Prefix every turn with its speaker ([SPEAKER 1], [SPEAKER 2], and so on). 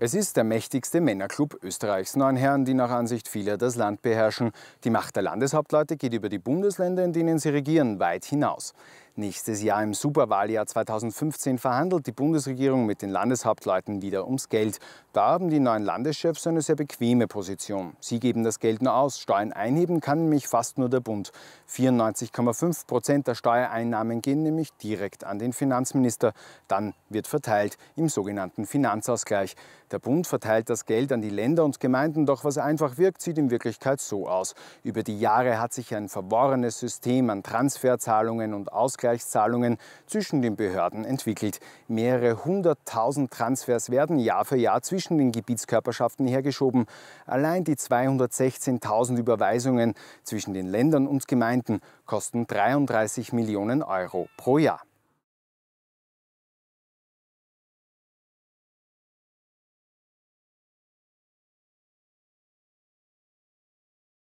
[SPEAKER 1] Es ist der mächtigste Männerclub Österreichs. Neun Herren, die nach Ansicht vieler das Land beherrschen. Die Macht der Landeshauptleute geht über die Bundesländer, in denen sie regieren, weit hinaus. Nächstes Jahr im Superwahljahr 2015 verhandelt die Bundesregierung mit den Landeshauptleuten wieder ums Geld. Da haben die neuen Landeschefs eine sehr bequeme Position. Sie geben das Geld nur aus. Steuern einheben kann nämlich fast nur der Bund. 94,5 Prozent der Steuereinnahmen gehen nämlich direkt an den Finanzminister. Dann wird verteilt im sogenannten Finanzausgleich. Der Bund verteilt das Geld an die Länder und Gemeinden, doch was einfach wirkt, sieht in Wirklichkeit so aus. Über die Jahre hat sich ein verworrenes System an Transferzahlungen und Ausgleichen Ausgleichszahlungen zwischen den Behörden entwickelt. Mehrere hunderttausend Transfers werden Jahr für Jahr zwischen den Gebietskörperschaften hergeschoben. Allein die 216.000 Überweisungen zwischen den Ländern und Gemeinden kosten 33 Millionen Euro pro
[SPEAKER 2] Jahr.